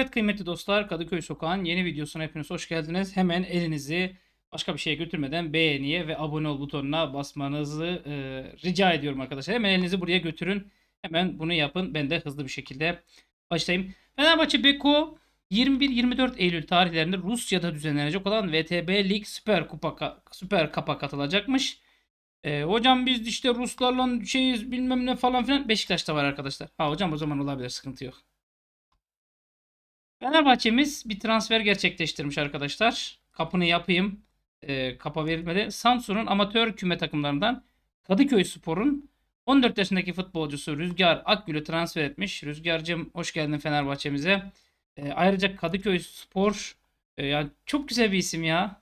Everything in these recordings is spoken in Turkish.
Evet kıymetli dostlar Kadıköy Sokağı'nın yeni videosuna hepiniz hoş geldiniz. Hemen elinizi başka bir şeye götürmeden beğeniye ve abone ol butonuna basmanızı e, rica ediyorum arkadaşlar. Hemen elinizi buraya götürün. Hemen bunu yapın. Ben de hızlı bir şekilde başlayayım. Fenerbahçe Beko 21-24 Eylül tarihlerinde Rusya'da düzenlenecek olan VTB Lig Süper Kupa Süper Kap'a katılacakmış. E, hocam biz işte Ruslarla şeyiz bilmem ne falan filan Beşiktaş'ta var arkadaşlar. Ha hocam o zaman olabilir sıkıntı yok. Fenerbahçe'miz bir transfer gerçekleştirmiş arkadaşlar. Kapını yapayım. E, kapa verilmedi. Samsun'un amatör küme takımlarından Kadıköy Spor'un 14 yaşındaki futbolcusu Rüzgar Akgül'ü transfer etmiş. Rüzgar'cığım hoş geldin Fenerbahçe'mize. E, ayrıca Kadıköy Spor e, yani çok güzel bir isim ya.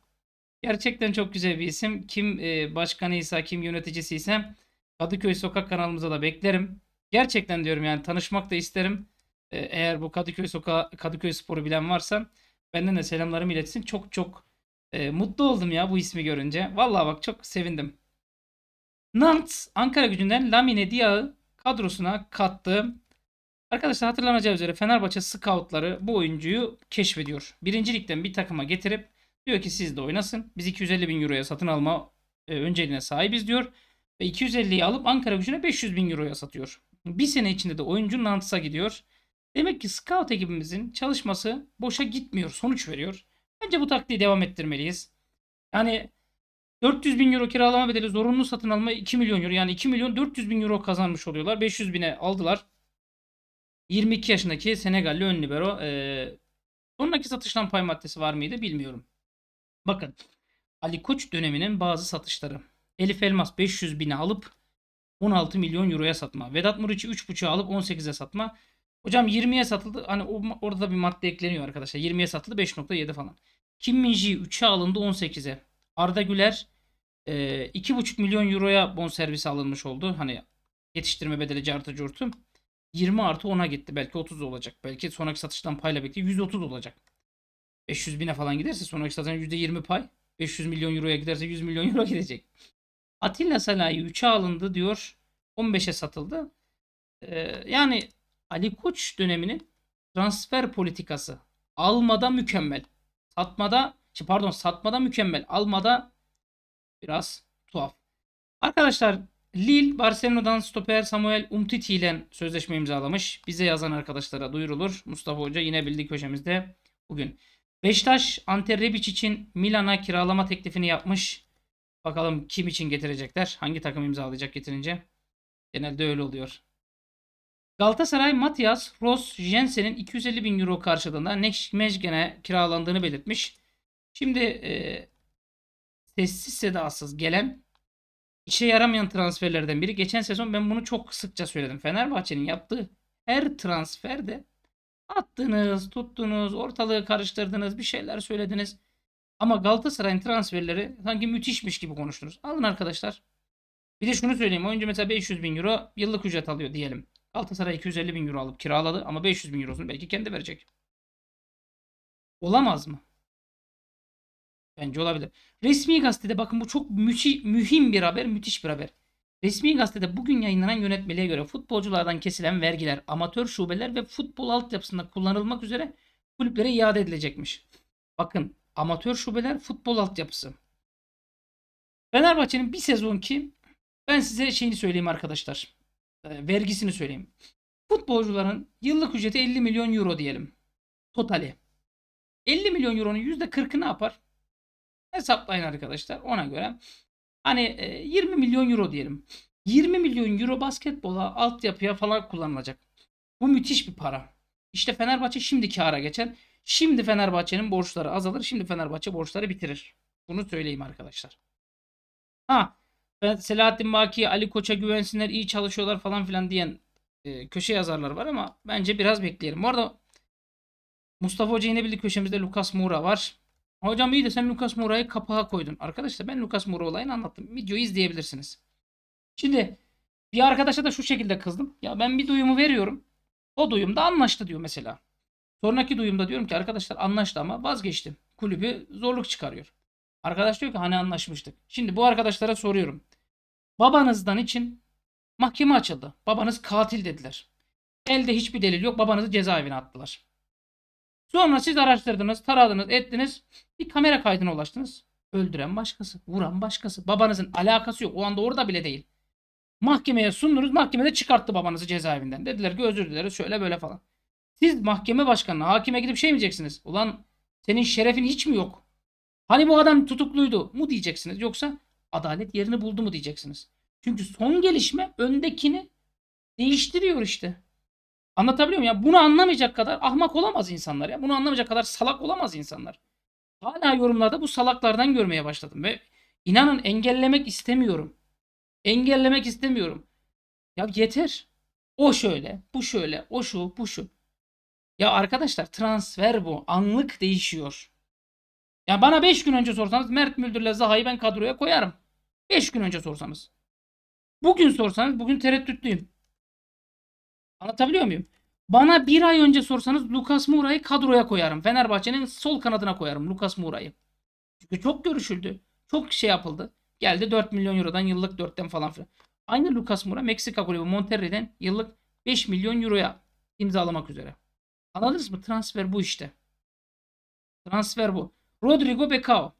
Gerçekten çok güzel bir isim. Kim e, başkanıysa, kim yöneticisi Kadıköy Sokak kanalımıza da beklerim. Gerçekten diyorum yani tanışmak da isterim. Ee, eğer bu Kadıköy Soka Kadıköy Sporu bilen varsa benden de selamlarımı iletsin. Çok çok e, mutlu oldum ya bu ismi görünce. Vallahi bak çok sevindim. Nantes Ankara gücünden Lamine Diağı kadrosuna kattı. Arkadaşlar hatırlanacağı üzere Fenerbahçe scoutları bu oyuncuyu keşfediyor. Birincilikten bir takıma getirip diyor ki siz de oynasın. Biz 250 bin euroya satın alma e, önceliğine sahibiz diyor. Ve 250'yi alıp Ankara gücüne 500 bin euroya satıyor. Bir sene içinde de oyuncu Nantes'a gidiyor. Demek ki scout ekibimizin çalışması boşa gitmiyor, sonuç veriyor. Bence bu taktiği devam ettirmeliyiz. Yani 400 bin euro kiralama bedeli zorunlu satın alma 2 milyon euro. Yani 2 milyon 400 bin euro kazanmış oluyorlar. 500 bine aldılar. 22 yaşındaki Senegalli ön libero. Ee, sonraki satıştan pay maddesi var mıydı bilmiyorum. Bakın Ali Koç döneminin bazı satışları. Elif Elmas 500 bine alıp 16 milyon euroya satma. Vedat Muriç'i 3.5'a alıp 18'e satma. Hocam 20'ye satıldı. Hani orada da bir madde ekleniyor arkadaşlar. 20'ye satıldı 5.7 falan. Kim min 3'e alındı 18'e. Arda Güler 2.5 e, milyon euroya bonservis alınmış oldu. Hani yetiştirme bedeli cartı curtu. 20 artı 10'a gitti. Belki 30 olacak. Belki sonraki satıştan payla birlikte 130 olacak. 500 bine falan giderse sonraki satıştan %20 pay. 500 milyon euroya giderse 100 milyon euro gidecek. Atilla Salahi 3'e alındı diyor. 15'e satıldı. Ee, yani Ali Koç döneminin transfer politikası almada mükemmel. Satmada şey, pardon satmada mükemmel. Almada biraz tuhaf. Arkadaşlar Lille Barcelona'dan stoper Samuel Umtiti ile sözleşme imzalamış. Bize yazan arkadaşlara duyurulur. Mustafa Hoca yine bildiği köşemizde bugün. Beştaş, Ante Rebic için Milan'a kiralama teklifini yapmış. Bakalım kim için getirecekler? Hangi takım imzalayacak getirince? Genelde öyle oluyor. Galatasaray Matias Ross Jensen'in 250 bin euro karşılığında Next kiralandığını belirtmiş. Şimdi e, sessiz sedasız gelen işe yaramayan transferlerden biri. Geçen sezon ben bunu çok sıkça söyledim. Fenerbahçe'nin yaptığı her transferde attınız, tuttunuz, ortalığı karıştırdınız, bir şeyler söylediniz. Ama Galatasaray'ın transferleri sanki müthişmiş gibi konuştunuz. Alın arkadaşlar. Bir de şunu söyleyeyim. Oyuncu mesela 500 bin euro yıllık ücret alıyor diyelim. Galatasaray 250 bin euro alıp kiraladı ama 500 bin eurosunu belki kendi verecek. Olamaz mı? Bence olabilir. Resmi gazetede bakın bu çok mühi, mühim bir haber, müthiş bir haber. Resmi gazetede bugün yayınlanan yönetmeliğe göre futbolculardan kesilen vergiler, amatör şubeler ve futbol altyapısında kullanılmak üzere kulüplere iade edilecekmiş. Bakın amatör şubeler futbol altyapısı. Fenerbahçe'nin bir sezonki ben size şeyini söyleyeyim arkadaşlar. Ee, vergisini söyleyeyim. Futbolcuların yıllık ücreti 50 milyon euro diyelim. Totali. 50 milyon euronun %40'ı ne yapar? Hesaplayın arkadaşlar ona göre. Hani 20 e, milyon euro diyelim. 20 milyon euro basketbola, altyapıya falan kullanılacak. Bu müthiş bir para. İşte Fenerbahçe şimdi kâra geçen. Şimdi Fenerbahçe'nin borçları azalır. Şimdi Fenerbahçe borçları bitirir. Bunu söyleyeyim arkadaşlar. Ha ben Selahattin Maki, Ali Koç'a güvensinler, iyi çalışıyorlar falan filan diyen e, köşe yazarlar var ama bence biraz bekleyelim. Bu arada Mustafa Hoca yine bildik köşemizde Lucas Moura var. Hocam iyi de sen Lucas Moura'yı kapağa koydun. Arkadaşlar ben Lucas Moura olayını anlattım. Videoyu izleyebilirsiniz. Şimdi bir arkadaşa da şu şekilde kızdım. Ya ben bir duyumu veriyorum. O duyumda anlaştı diyor mesela. Sonraki duyumda diyorum ki arkadaşlar anlaştı ama vazgeçtim. Kulübü zorluk çıkarıyor. Arkadaş diyor ki hani anlaşmıştık. Şimdi bu arkadaşlara soruyorum. Babanızdan için mahkeme açıldı. Babanız katil dediler. Elde hiçbir delil yok. Babanızı cezaevine attılar. Sonra siz araştırdınız, taradınız, ettiniz. Bir kamera kaydına ulaştınız. Öldüren başkası, vuran başkası. Babanızın alakası yok. O anda orada bile değil. Mahkemeye sundunuz. Mahkemede çıkarttı babanızı cezaevinden. Dediler ki özür dileriz şöyle böyle falan. Siz mahkeme başkanına, hakime gidip şey mi diyeceksiniz? Ulan senin şerefin hiç mi yok? Hani bu adam tutukluydu mu diyeceksiniz. Yoksa adalet yerini buldu mu diyeceksiniz. Çünkü son gelişme öndekini değiştiriyor işte. Anlatabiliyor muyum? Ya bunu anlamayacak kadar ahmak olamaz insanlar ya. Bunu anlamayacak kadar salak olamaz insanlar. Hala yorumlarda bu salaklardan görmeye başladım ve inanın engellemek istemiyorum. Engellemek istemiyorum. Ya yeter. O şöyle, bu şöyle, o şu, bu şu. Ya arkadaşlar transfer bu. Anlık değişiyor. Yani bana 5 gün önce sorsanız Mert Müldür'le Zaha'yı ben kadroya koyarım. 5 gün önce sorsanız. Bugün sorsanız bugün tereddütlüyüm. Anlatabiliyor muyum? Bana bir ay önce sorsanız Lucas Moura'yı kadroya koyarım. Fenerbahçe'nin sol kanadına koyarım Lucas Moura'yı. Çünkü çok görüşüldü. Çok şey yapıldı. Geldi 4 milyon eurodan yıllık 4'ten falan filan. Aynı Lucas Moura Meksika kulübü Monterrey'den yıllık 5 milyon euroya imzalamak üzere. Anladınız mı? Transfer bu işte. Transfer bu. Rodrigo Becao.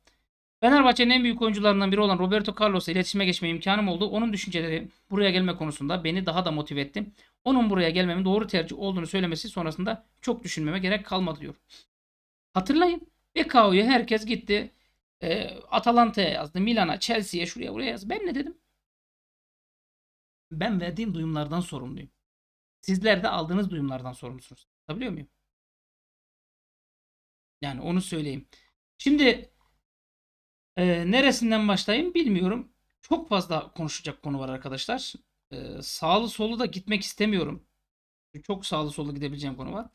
Fenerbahçe'nin en büyük oyuncularından biri olan Roberto Carlos'la iletişime geçme imkanım oldu. Onun düşünceleri buraya gelme konusunda beni daha da motive etti. Onun buraya gelmemin doğru tercih olduğunu söylemesi sonrasında çok düşünmeme gerek kalmadı diyor. Hatırlayın Becao'yu herkes gitti. E, Atalanta'ya yazdı. Milan'a, Chelsea'ye, şuraya buraya yazdı. Ben ne dedim? Ben verdiğim duyumlardan sorumluyum. Sizler de aldığınız duyumlardan sorumlusunuz. Anlatabiliyor muyum? Yani onu söyleyeyim. Şimdi e, neresinden başlayayım bilmiyorum. Çok fazla konuşacak konu var arkadaşlar. E, sağlı solu da gitmek istemiyorum. Çok sağlı solu gidebileceğim konu var.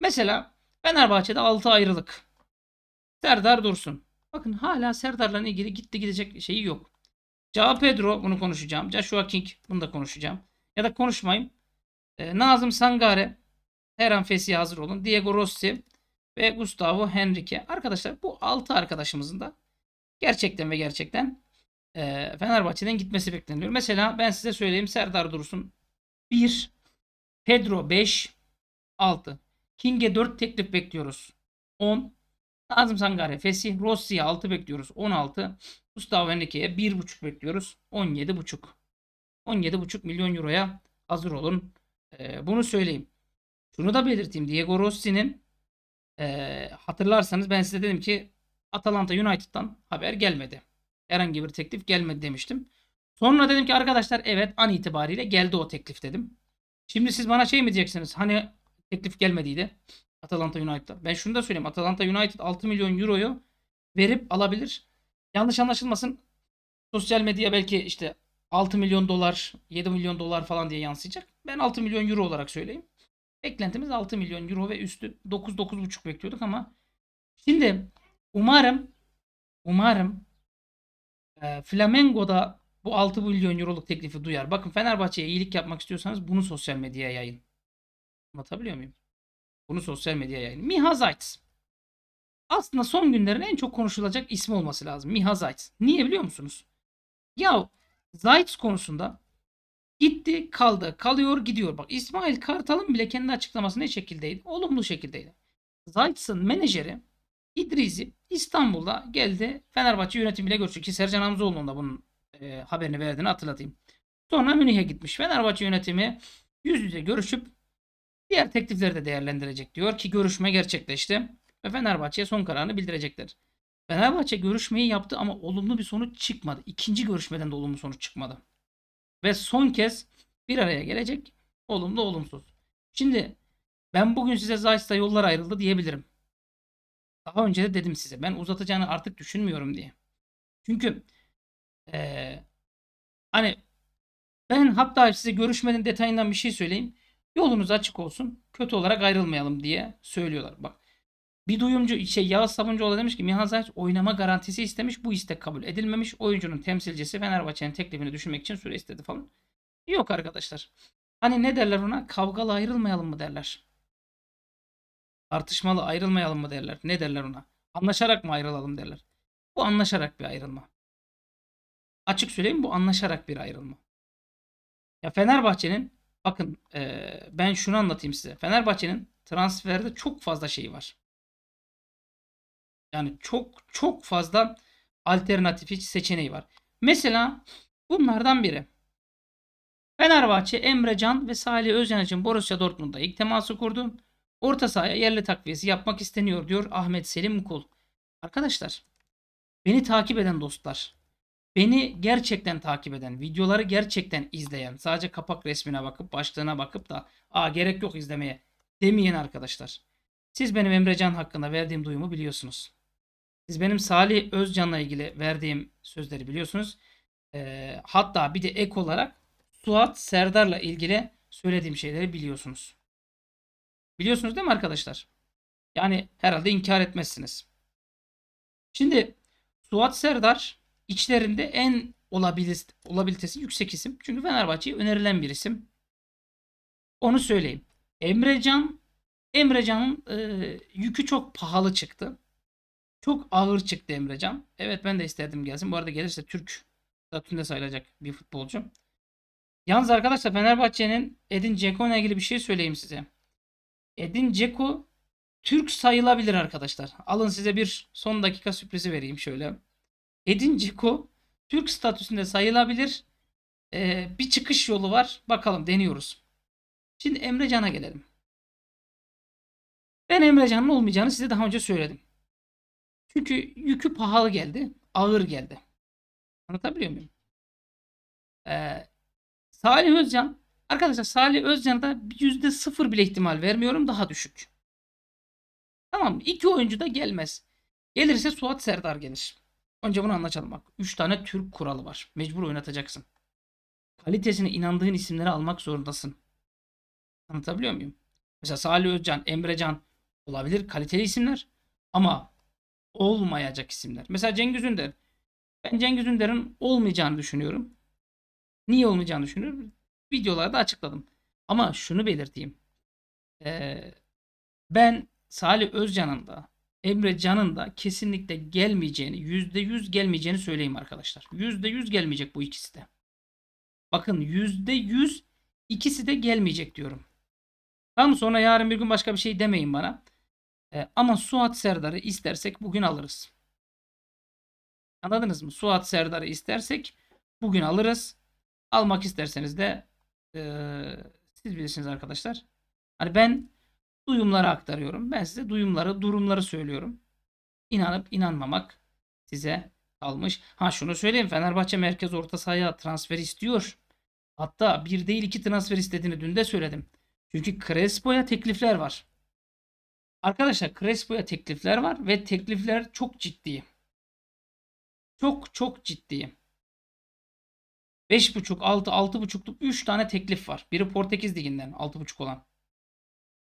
Mesela Fenerbahçe'de 6 ayrılık. Serdar Dursun. Bakın hala Serdar'la ilgili gitti gidecek şeyi yok. Cao Pedro bunu konuşacağım. Joshua King bunu da konuşacağım. Ya da konuşmayayım. E, Nazım Sangare her an fesiye hazır olun. Diego Rossi ve Gustavo Henrique. Arkadaşlar bu 6 arkadaşımızın da gerçekten ve gerçekten e, Fenerbahçe'den gitmesi bekleniyor. Mesela ben size söyleyeyim Serdar Dursun 1, Pedro 5, 6. King'e 4 teklif bekliyoruz. 10. Nazım Sangare, Fesi Rossi'ye 6 bekliyoruz. 16. Gustavo Henrique'ye 1.5 bekliyoruz. 17.5. 17.5 milyon euroya hazır olun. Ee, bunu söyleyeyim. Şunu da belirteyim. Diego Rossi'nin e, hatırlarsanız ben size dedim ki Atalanta United'dan haber gelmedi. Herhangi bir teklif gelmedi demiştim. Sonra dedim ki arkadaşlar evet an itibariyle geldi o teklif dedim. Şimdi siz bana şey mi diyeceksiniz? Hani teklif gelmediydi Atalanta United'da. Ben şunu da söyleyeyim. Atalanta United 6 milyon euroyu verip alabilir. Yanlış anlaşılmasın. Sosyal medya belki işte 6 milyon dolar, 7 milyon dolar falan diye yansıyacak. Ben 6 milyon euro olarak söyleyeyim. Beklentimiz 6 milyon euro ve üstü 9-9,5 bekliyorduk ama şimdi umarım umarım e, Flamengo'da bu 6 milyon euroluk teklifi duyar. Bakın Fenerbahçe'ye iyilik yapmak istiyorsanız bunu sosyal medyaya yayın. Anlatabiliyor muyum? Bunu sosyal medyaya yayın. Miha Zayt. Aslında son günlerin en çok konuşulacak ismi olması lazım. Miha Zayt. Niye biliyor musunuz? Ya Zayt konusunda Gitti kaldı. Kalıyor gidiyor. Bak İsmail Kartal'ın bile kendi açıklaması ne şekildeydi? Olumlu şekildeydi. Zayt'sın menajeri İdrizi İstanbul'da geldi. Fenerbahçe yönetimiyle görüştü ki Sercan Hamzoğlu'nun da bunun e, haberini verdiğini hatırlatayım. Sonra Münih'e gitmiş. Fenerbahçe yönetimi yüz yüze görüşüp diğer teklifleri de değerlendirecek diyor ki görüşme gerçekleşti ve Fenerbahçe'ye son kararını bildirecekler. Fenerbahçe görüşmeyi yaptı ama olumlu bir sonuç çıkmadı. İkinci görüşmeden de olumlu sonuç çıkmadı ve son kez bir araya gelecek olumlu olumsuz. Şimdi ben bugün size Zeiss'la yollar ayrıldı diyebilirim. Daha önce de dedim size ben uzatacağını artık düşünmüyorum diye. Çünkü ee, hani ben hatta size görüşmenin detayından bir şey söyleyeyim. Yolunuz açık olsun. Kötü olarak ayrılmayalım diye söylüyorlar. Bak bir duyumcu şey Yağız Sabuncuoğlu demiş ki Mihan Zahiç oynama garantisi istemiş. Bu istek kabul edilmemiş. Oyuncunun temsilcisi Fenerbahçe'nin teklifini düşünmek için süre istedi falan. Yok arkadaşlar. Hani ne derler ona? Kavgalı ayrılmayalım mı derler. Tartışmalı ayrılmayalım mı derler. Ne derler ona? Anlaşarak mı ayrılalım derler. Bu anlaşarak bir ayrılma. Açık söyleyeyim bu anlaşarak bir ayrılma. Ya Fenerbahçe'nin bakın e, ben şunu anlatayım size. Fenerbahçe'nin transferde çok fazla şeyi var. Yani çok çok fazla alternatif hiç seçeneği var. Mesela bunlardan biri. Fenerbahçe, Emre Can ve Salih Özcan için Borussia Dortmund'da ilk teması kurdu. Orta sahaya yerli takviyesi yapmak isteniyor diyor Ahmet Selim Kul. Arkadaşlar beni takip eden dostlar beni gerçekten takip eden, videoları gerçekten izleyen, sadece kapak resmine bakıp başlığına bakıp da aa gerek yok izlemeye demeyen arkadaşlar. Siz benim Emrecan hakkında verdiğim duyumu biliyorsunuz. Siz benim Salih Özcan'la ilgili verdiğim sözleri biliyorsunuz. E, hatta bir de ek olarak Suat Serdar'la ilgili söylediğim şeyleri biliyorsunuz. Biliyorsunuz değil mi arkadaşlar? Yani herhalde inkar etmezsiniz. Şimdi Suat Serdar içlerinde en olabilist olabilitesi yüksek isim. Çünkü Fenerbahçe'ye önerilen bir isim. Onu söyleyeyim. Emrecan Emrecan'ın e, yükü çok pahalı çıktı. Çok ağır çıktı Emrecan. Evet ben de isterdim gelsin. Bu arada gelirse Türk statüsünde sayılacak bir futbolcu. Yalnız arkadaşlar Fenerbahçe'nin Edin ile ilgili bir şey söyleyeyim size. Edin Dzeko Türk sayılabilir arkadaşlar. Alın size bir son dakika sürprizi vereyim şöyle. Edin Dzeko Türk statüsünde sayılabilir. Ee, bir çıkış yolu var. Bakalım deniyoruz. Şimdi Emrecan'a gelelim. Ben Emrecan'ın olmayacağını size daha önce söyledim. Çünkü yükü pahalı geldi. Ağır geldi. Anlatabiliyor muyum? Ee, Salih Özcan Arkadaşlar Salih Özcan'da yüzde sıfır bile ihtimal vermiyorum. Daha düşük. Tamam iki oyuncu da gelmez. Gelirse Suat Serdar gelir. Önce bunu anlaşalım bak. üç tane Türk kuralı var. Mecbur oynatacaksın. Kalitesine inandığın isimleri almak zorundasın. Anlatabiliyor muyum? Mesela Salih Özcan, Emre Can olabilir kaliteli isimler. Ama olmayacak isimler. Mesela Cengiz Ünder. Ben Cengiz Ünder'in olmayacağını düşünüyorum. Niye olmayacağını düşünüyorum? Videolarda açıkladım. Ama şunu belirteyim. Ee, ben Salih Özcan'ın da Emre Can'ın da kesinlikle gelmeyeceğini, %100 gelmeyeceğini söyleyeyim arkadaşlar. %100 gelmeyecek bu ikisi de. Bakın %100 ikisi de gelmeyecek diyorum. Tam sonra yarın bir gün başka bir şey demeyin bana. Ee, ama Suat Serdar'ı istersek bugün alırız. Anladınız mı? Suat Serdar'ı istersek bugün alırız. Almak isterseniz de e, siz bilirsiniz arkadaşlar. Hani ben duyumları aktarıyorum. Ben size duyumları, durumları söylüyorum. İnanıp inanmamak size kalmış. Ha şunu söyleyeyim. Fenerbahçe merkez orta sahaya transfer istiyor. Hatta bir değil iki transfer istediğini dün de söyledim. Çünkü Crespo'ya teklifler var. Arkadaşlar Crespo'ya teklifler var ve teklifler çok ciddi. Çok çok ciddi. 5.5, 6, 6.5'luk 3 tane teklif var. Biri Portekiz Ligi'nden 6.5 olan.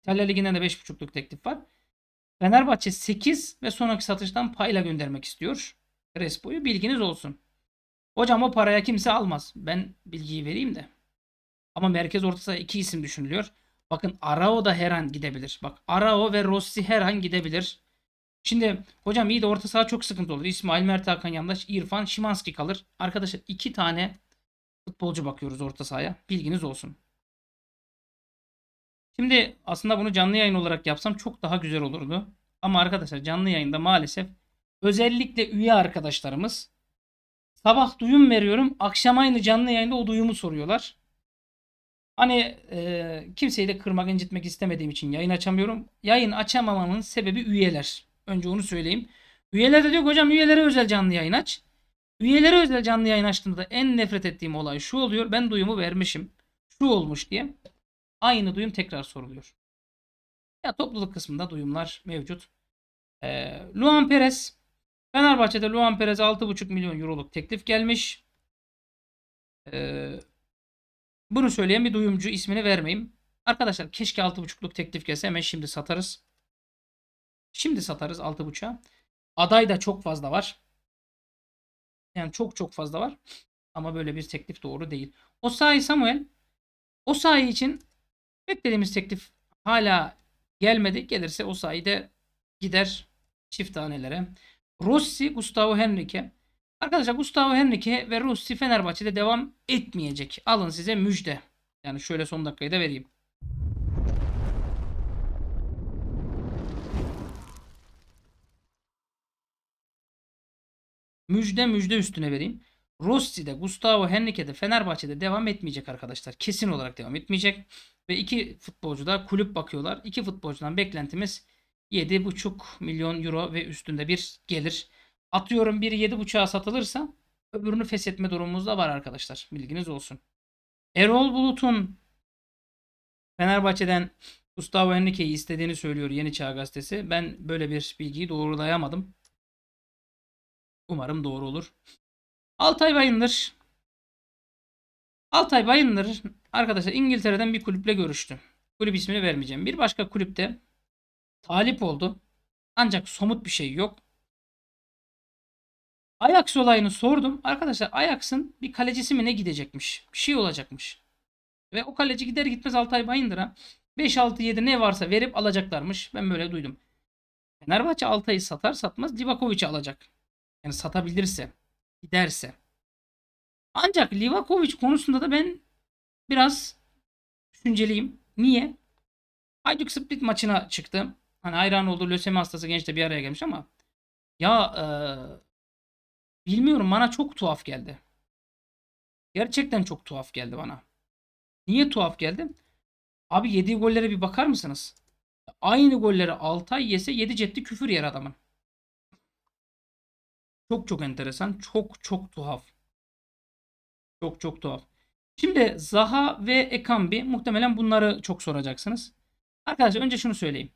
İtalya Ligi'nden de 5.5'luk teklif var. Fenerbahçe 8 ve sonraki satıştan payla göndermek istiyor. Crespo'yu bilginiz olsun. Hocam o paraya kimse almaz. Ben bilgiyi vereyim de. Ama merkez orta iki isim düşünülüyor. Bakın Arao da her an gidebilir. Bak Arao ve Rossi her an gidebilir. Şimdi hocam iyi de orta saha çok sıkıntı olur. İsmail Mert Hakan Yandaş, İrfan Şimanski kalır. Arkadaşlar iki tane futbolcu bakıyoruz orta sahaya. Bilginiz olsun. Şimdi aslında bunu canlı yayın olarak yapsam çok daha güzel olurdu. Ama arkadaşlar canlı yayında maalesef özellikle üye arkadaşlarımız sabah duyum veriyorum. Akşam aynı canlı yayında o duyumu soruyorlar. Hani e, kimseyi de kırmak incitmek istemediğim için yayın açamıyorum. Yayın açamamamın sebebi üyeler. Önce onu söyleyeyim. Üyeler de diyor hocam üyelere özel canlı yayın aç. Üyelere özel canlı yayın açtığımda en nefret ettiğim olay şu oluyor. Ben duyumu vermişim. Şu olmuş diye. Aynı duyum tekrar soruluyor. Ya topluluk kısmında duyumlar mevcut. Ee, Luan Perez. Fenerbahçe'de Luan Perez 6,5 milyon euroluk teklif gelmiş. Ee, bunu söyleyen bir duyumcu ismini vermeyeyim. Arkadaşlar keşke 6.5'luk teklif gelse hemen şimdi satarız. Şimdi satarız 6.5'a. Aday da çok fazla var. Yani çok çok fazla var. Ama böyle bir teklif doğru değil. O sahi Samuel o sahi için beklediğimiz teklif hala gelmedi. Gelirse o sayede gider çift tanelere. Rossi Gustavo Henrique Arkadaşlar Gustavo Henrique ve Rossi Fenerbahçe'de devam etmeyecek. Alın size müjde. Yani şöyle son dakikayı da vereyim. Müjde müjde üstüne vereyim. Rossi'de, Gustavo Henrique'de, Fenerbahçe'de devam etmeyecek arkadaşlar. Kesin olarak devam etmeyecek. Ve iki futbolcu da kulüp bakıyorlar. İki futbolcudan beklentimiz 7,5 milyon euro ve üstünde bir gelir. Atıyorum biri 7.5'a satılırsa öbürünü feshetme durumumuz da var arkadaşlar. Bilginiz olsun. Erol Bulut'un Fenerbahçe'den Gustavo Henrique'yi istediğini söylüyor Yeni Çağ Gazetesi. Ben böyle bir bilgiyi doğrulayamadım. Umarım doğru olur. Altay Bayındır. Altay Bayındır arkadaşlar İngiltere'den bir kulüple görüştü. Kulüp ismini vermeyeceğim. Bir başka kulüpte talip oldu. Ancak somut bir şey yok. Ajax olayını sordum. Arkadaşlar Ajax'ın bir kalecisi mi ne gidecekmiş? Bir şey olacakmış. Ve o kaleci gider gitmez Altay Bayındır'a 5-6-7 ne varsa verip alacaklarmış. Ben böyle duydum. Fenerbahçe Altay'ı satar satmaz Livakovic'i alacak. Yani satabilirse, giderse. Ancak Livakovic konusunda da ben biraz düşünceliyim. Niye? Hajduk Split maçına çıktım Hani hayran olduğu lösemi hastası genç de bir araya gelmiş ama ya e, Bilmiyorum bana çok tuhaf geldi. Gerçekten çok tuhaf geldi bana. Niye tuhaf geldi? Abi yediği gollere bir bakar mısınız? Aynı golleri Altay yese 7 cetti küfür yer adamın. Çok çok enteresan. Çok çok tuhaf. Çok çok tuhaf. Şimdi Zaha ve Ekambi muhtemelen bunları çok soracaksınız. Arkadaşlar önce şunu söyleyeyim.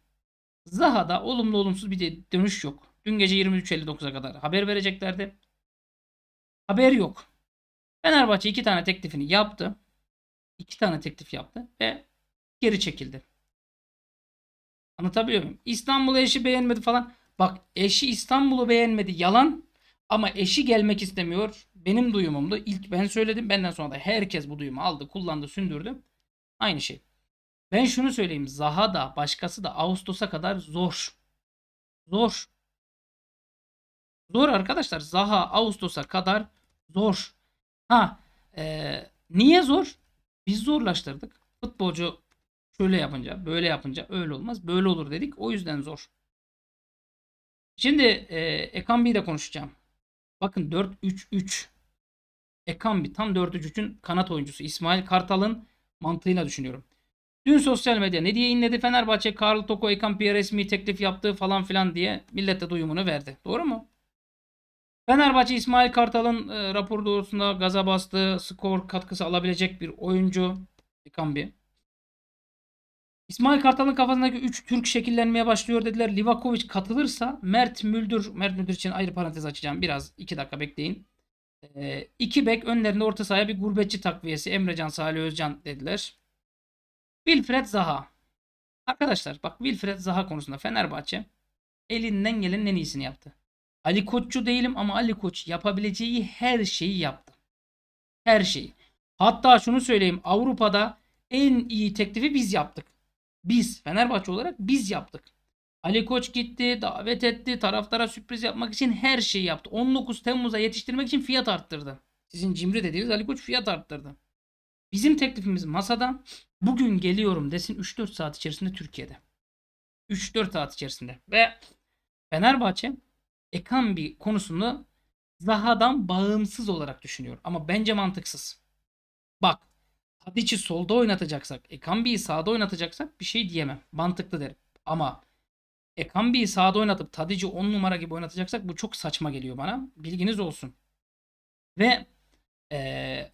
Zaha'da olumlu olumsuz bir dönüş yok. Dün gece 23.59'a kadar haber vereceklerdi haber yok. Fenerbahçe iki tane teklifini yaptı. İki tane teklif yaptı ve geri çekildi. Anlatabiliyor muyum? İstanbul'u eşi beğenmedi falan. Bak eşi İstanbul'u beğenmedi yalan ama eşi gelmek istemiyor. Benim duyumumdu. İlk ben söyledim. Benden sonra da herkes bu duyumu aldı, kullandı, sündürdü. Aynı şey. Ben şunu söyleyeyim. Zaha da başkası da Ağustos'a kadar zor. Zor. Zor arkadaşlar. Zaha Ağustos'a kadar Zor. Ha e, niye zor? Biz zorlaştırdık. Futbolcu şöyle yapınca, böyle yapınca öyle olmaz, böyle olur dedik. O yüzden zor. Şimdi e, Ekambi'yi de konuşacağım. Bakın 4-3-3. Ekambi tam 4-3-3'ün kanat oyuncusu. İsmail Kartal'ın mantığıyla düşünüyorum. Dün sosyal medya ne diye inledi Fenerbahçe Karl Toko Ekambi'ye resmi teklif yaptığı falan filan diye millete duyumunu verdi. Doğru mu? Fenerbahçe İsmail Kartal'ın e, rapor doğrusunda gaza bastığı skor katkısı alabilecek bir oyuncu. Dikambi. İsmail Kartal'ın kafasındaki 3 Türk şekillenmeye başlıyor dediler. Livakovic katılırsa Mert Müldür, Mert Müldür için ayrı parantez açacağım. Biraz 2 dakika bekleyin. E, bek önlerinde orta sahaya bir gurbetçi takviyesi Emrecan Salih Özcan dediler. Wilfred Zaha. Arkadaşlar bak Wilfred Zaha konusunda Fenerbahçe elinden gelenin en iyisini yaptı. Ali Koççu değilim ama Ali Koç yapabileceği her şeyi yaptı. Her şeyi. Hatta şunu söyleyeyim Avrupa'da en iyi teklifi biz yaptık. Biz Fenerbahçe olarak biz yaptık. Ali Koç gitti, davet etti, taraftara sürpriz yapmak için her şeyi yaptı. 19 Temmuz'a yetiştirmek için fiyat arttırdı. Sizin cimri dediğiniz Ali Koç fiyat arttırdı. Bizim teklifimiz masada. Bugün geliyorum desin 3-4 saat içerisinde Türkiye'de. 3-4 saat içerisinde. Ve Fenerbahçe Ekambi konusunu Zaha'dan bağımsız olarak düşünüyor. Ama bence mantıksız. Bak Tadic'i solda oynatacaksak, Ekambi'yi sağda oynatacaksak bir şey diyemem. Mantıklı derim. Ama Ekambi'yi sağda oynatıp Tadic'i 10 numara gibi oynatacaksak bu çok saçma geliyor bana. Bilginiz olsun. Ve e,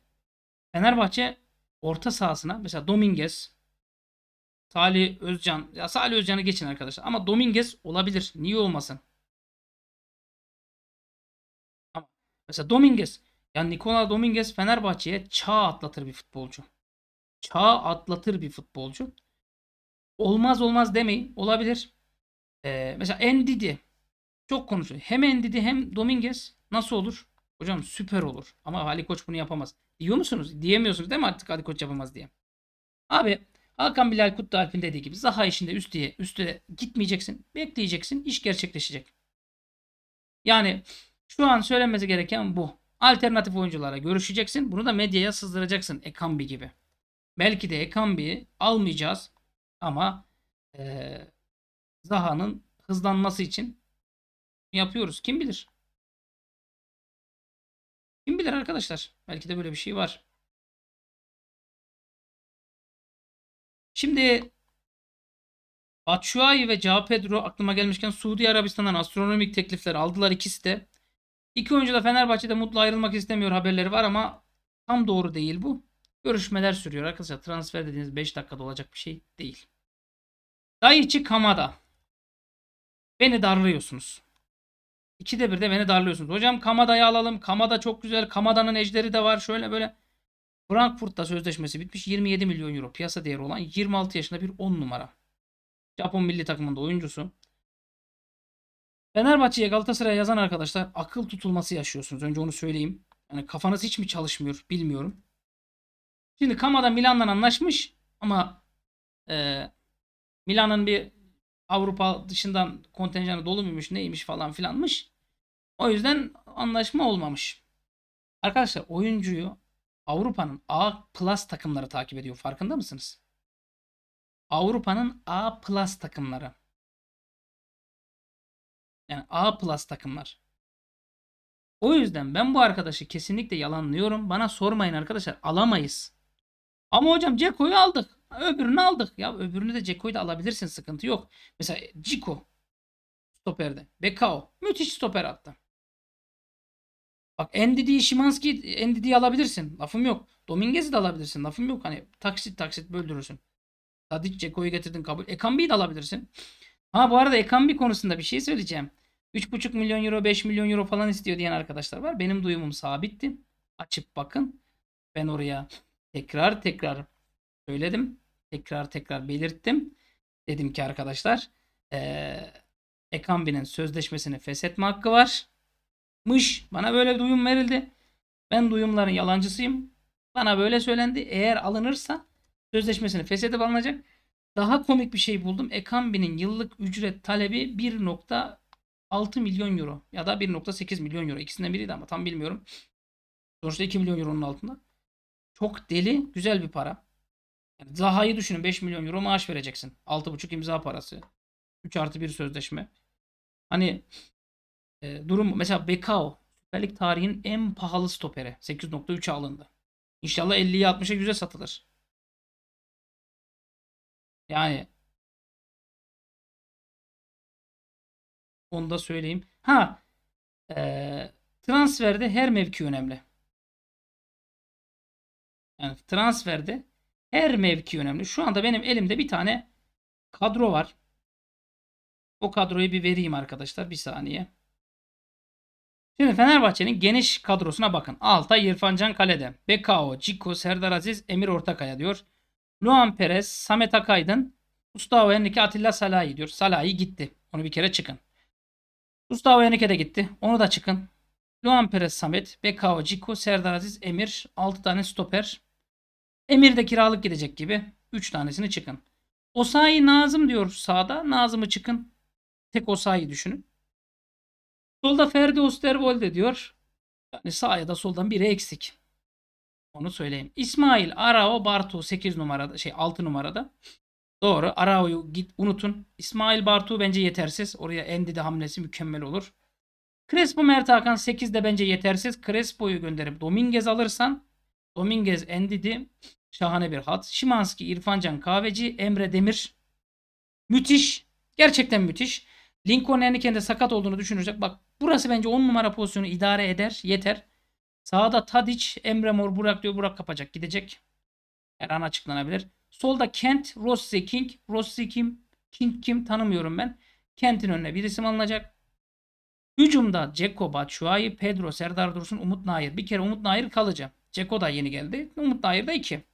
Fenerbahçe orta sahasına mesela Dominguez, Salih Özcan, ya Salih Özcan'ı geçin arkadaşlar ama Dominguez olabilir. Niye olmasın? Mesela Dominguez. Yani Nikola Dominguez Fenerbahçe'ye çağ atlatır bir futbolcu. Çağ atlatır bir futbolcu. Olmaz olmaz demeyin. Olabilir. Ee, mesela Endidi. Çok konuşuyor. Hem Endidi hem Dominguez nasıl olur? Hocam süper olur. Ama Ali Koç bunu yapamaz. Diyor musunuz? Diyemiyorsunuz değil mi artık Ali Koç yapamaz diye. Abi Hakan Bilal Kutlu Alp'in dediği gibi Zaha işinde üstüye üstüne gitmeyeceksin. Bekleyeceksin. iş gerçekleşecek. Yani şu an söylenmesi gereken bu. Alternatif oyunculara görüşeceksin. Bunu da medyaya sızdıracaksın Ekambi gibi. Belki de Ekambi almayacağız ama e, Zaha'nın hızlanması için yapıyoruz. Kim bilir? Kim bilir arkadaşlar? Belki de böyle bir şey var. Şimdi Batshuayi ve Cao Pedro aklıma gelmişken Suudi Arabistan'dan astronomik teklifler aldılar ikisi de. İki oyuncu da Fenerbahçe'de mutlu ayrılmak istemiyor haberleri var ama tam doğru değil bu. Görüşmeler sürüyor arkadaşlar. Transfer dediğiniz 5 dakikada olacak bir şey değil. Daichi Kamada. Beni darlıyorsunuz. İki de bir de beni darlıyorsunuz. Hocam Kamada'yı alalım. Kamada çok güzel. Kamada'nın ejderi de var. Şöyle böyle. Frankfurt'ta sözleşmesi bitmiş. 27 milyon euro piyasa değeri olan 26 yaşında bir 10 numara. Japon milli takımında oyuncusu. Fenerbahçe'ye Galatasaray'a yazan arkadaşlar akıl tutulması yaşıyorsunuz. Önce onu söyleyeyim. Yani kafanız hiç mi çalışmıyor bilmiyorum. Şimdi Kamada Milan'dan anlaşmış ama e, Milan'ın bir Avrupa dışından kontenjanı dolu muymuş neymiş falan filanmış. O yüzden anlaşma olmamış. Arkadaşlar oyuncuyu Avrupa'nın A plus takımları takip ediyor. Farkında mısınız? Avrupa'nın A plus takımları. Yani A plus takımlar. O yüzden ben bu arkadaşı kesinlikle yalanlıyorum. Bana sormayın arkadaşlar alamayız. Ama hocam Ceko'yu aldık. Öbürünü aldık. Ya öbürünü de Ceko'yu da alabilirsin sıkıntı yok. Mesela Ciko stoperde. Bekao müthiş stoper attı. Bak Endidi'yi Şimanski Endidi'yi alabilirsin. Lafım yok. Dominguez'i de alabilirsin. Lafım yok. Hani taksit taksit böldürürsün. Tadic Ceko'yu getirdin kabul. Ekambi'yi de alabilirsin. Ha bu arada ekonomi konusunda bir şey söyleyeceğim. 3,5 milyon euro 5 milyon euro falan istiyor diyen arkadaşlar var. Benim duyumum sabitti. Açıp bakın. Ben oraya tekrar tekrar söyledim. Tekrar tekrar belirttim. Dedim ki arkadaşlar ee, Ekambi'nin sözleşmesini feshetme hakkı var. Mış bana böyle duyum verildi. Ben duyumların yalancısıyım. Bana böyle söylendi. Eğer alınırsa sözleşmesini feshedip alınacak. Daha komik bir şey buldum. Ekambi'nin yıllık ücret talebi 1.6 milyon euro ya da 1.8 milyon euro. İkisinden biriydi ama tam bilmiyorum. Sonuçta 2 milyon euronun altında. Çok deli, güzel bir para. Yani Zaha'yı düşünün 5 milyon euro maaş vereceksin. 6.5 imza parası. 3 artı 1 sözleşme. Hani e, durum mesela Bekao Süper Lig tarihin en pahalı stoperi. 8.3'e alındı. İnşallah 50'ye 60'a güzel satılır. Yani onu da söyleyeyim. Ha e, transferde her mevki önemli. Yani transferde her mevki önemli. Şu anda benim elimde bir tane kadro var. O kadroyu bir vereyim arkadaşlar. Bir saniye. Şimdi Fenerbahçe'nin geniş kadrosuna bakın. Altay İrfancan Kalede. Bekao, Ciko, Serdar Aziz, Emir Ortakaya diyor. Luan Perez, Samet Akaydın, Gustavo Henrique, Atilla Salahi diyor. Salahi gitti. Onu bir kere çıkın. Gustavo Henrique de gitti. Onu da çıkın. Luan Perez, Samet, Bekao, Ciko, Serdar Aziz, Emir. 6 tane stoper. Emir de kiralık gidecek gibi. 3 tanesini çıkın. Osayi Nazım diyor sağda. Nazım'ı çıkın. Tek Osayi düşünün. Solda Ferdi Osterwold diyor. Yani sağ ya da soldan biri eksik. Onu söyleyeyim. İsmail Arao Bartu 8 numarada şey 6 numarada. Doğru. Arao'yu git unutun. İsmail Bartu bence yetersiz. Oraya Endi de hamlesi mükemmel olur. Crespo Mert Hakan 8 de bence yetersiz. Crespo'yu gönderip Dominguez alırsan Dominguez Endidi şahane bir hat. Şimanski, İrfancan Kahveci, Emre Demir müthiş. Gerçekten müthiş. Lincoln Henrique'nin de sakat olduğunu düşünecek. bak burası bence 10 numara pozisyonu idare eder. Yeter. Sağda Tadic, Emre Mor, Burak diyor. Burak kapacak gidecek. Her an açıklanabilir. Solda Kent, Rossi, King. Rossi kim? King kim tanımıyorum ben. Kent'in önüne bir isim alınacak. Hücumda Ceko, Batshuayi, Pedro, Serdar Dursun, Umut Nair. Bir kere Umut Nair kalacak. Ceko da yeni geldi. Umut Nair da iki.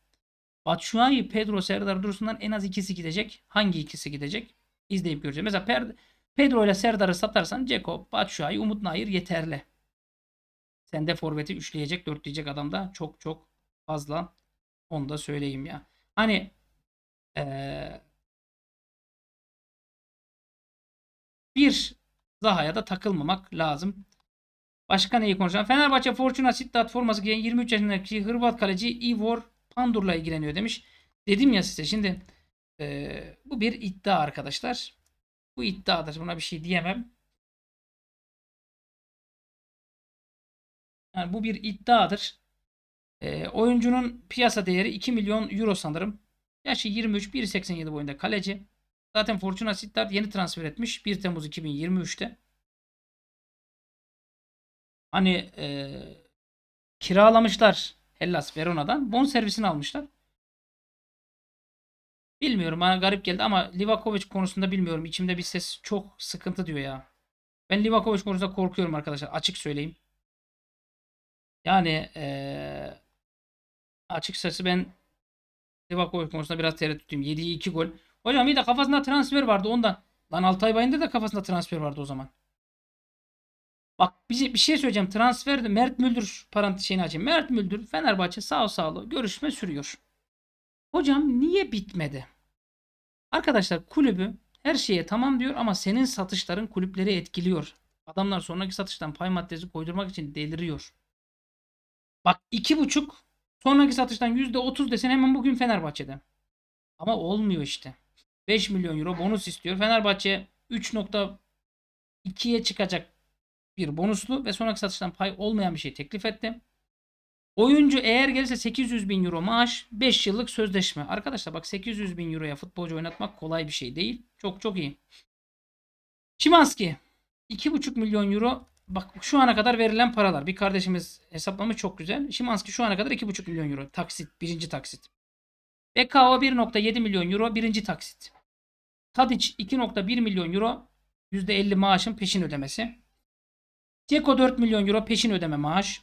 Batshuayi, Pedro, Serdar Dursun'dan en az ikisi gidecek. Hangi ikisi gidecek? İzleyip göreceğiz. Mesela Pedro ile Serdar'ı satarsan Ceko, Batshuayi, Umut Nair yeterli. Sende forveti üçleyecek, dörtleyecek adam da çok çok fazla. Onu da söyleyeyim ya. Hani ee, bir Zaha'ya da takılmamak lazım. Başka neyi konuşalım? Fenerbahçe Fortuna Sittard forması giyen 23 yaşındaki Hırvat kaleci Ivor Pandur'la ilgileniyor demiş. Dedim ya size şimdi e, bu bir iddia arkadaşlar. Bu iddiadır. Buna bir şey diyemem. Yani bu bir iddiadır. E, oyuncunun piyasa değeri 2 milyon euro sanırım. Yaşı 23, 1.87 boyunda kaleci. Zaten Fortuna Sittard yeni transfer etmiş 1 Temmuz 2023'te. Hani e, kiralamışlar Hellas Verona'dan. Bon servisini almışlar. Bilmiyorum bana garip geldi ama Livakovic konusunda bilmiyorum. İçimde bir ses çok sıkıntı diyor ya. Ben Livakovic konusunda korkuyorum arkadaşlar. Açık söyleyeyim. Yani ee, açıkçası ben Livakovic konusunda biraz tereddütlüyüm. 7'yi 2 gol. Hocam iyi de kafasında transfer vardı ondan. Lan Altay Bayındır da kafasında transfer vardı o zaman. Bak bize bir şey söyleyeceğim. Transferde Mert Müldür parantez şeyini açayım. Mert Müldür Fenerbahçe sağ sağlı görüşme sürüyor. Hocam niye bitmedi? Arkadaşlar kulübü her şeye tamam diyor ama senin satışların kulüpleri etkiliyor. Adamlar sonraki satıştan pay maddesi koydurmak için deliriyor. Bak iki buçuk sonraki satıştan yüzde otuz desen hemen bugün Fenerbahçe'de. Ama olmuyor işte. 5 milyon euro bonus istiyor. Fenerbahçe 3.2'ye çıkacak bir bonuslu ve sonraki satıştan pay olmayan bir şey teklif etti. Oyuncu eğer gelirse 800 bin euro maaş, 5 yıllık sözleşme. Arkadaşlar bak 800 bin euroya futbolcu oynatmak kolay bir şey değil. Çok çok iyi. Şimanski 2,5 milyon euro Bak şu ana kadar verilen paralar. Bir kardeşimiz hesaplamış çok güzel. Şimanski şu ana kadar 2,5 milyon euro taksit. Birinci taksit. BKO 1.7 milyon euro birinci taksit. Tadiç 2.1 milyon euro %50 maaşın peşin ödemesi. Ceko 4 milyon euro peşin ödeme maaş.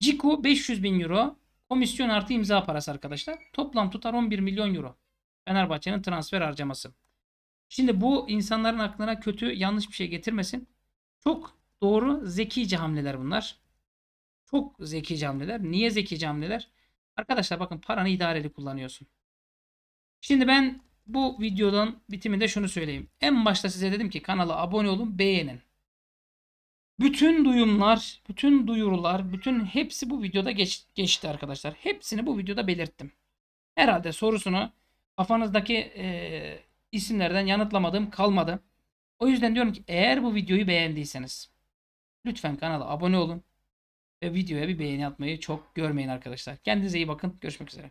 Ciku 500 bin euro komisyon artı imza parası arkadaşlar. Toplam tutar 11 milyon euro. Fenerbahçe'nin transfer harcaması. Şimdi bu insanların aklına kötü yanlış bir şey getirmesin. Çok Doğru zekice hamleler bunlar. Çok zekice hamleler. Niye zekice hamleler? Arkadaşlar bakın paranı idareli kullanıyorsun. Şimdi ben bu videodan bitiminde şunu söyleyeyim. En başta size dedim ki kanala abone olun, beğenin. Bütün duyumlar, bütün duyurular, bütün hepsi bu videoda geç, geçti arkadaşlar. Hepsini bu videoda belirttim. Herhalde sorusunu kafanızdaki e, isimlerden yanıtlamadığım kalmadı. O yüzden diyorum ki eğer bu videoyu beğendiyseniz Lütfen kanala abone olun ve videoya bir beğeni atmayı çok görmeyin arkadaşlar. Kendinize iyi bakın. Görüşmek üzere.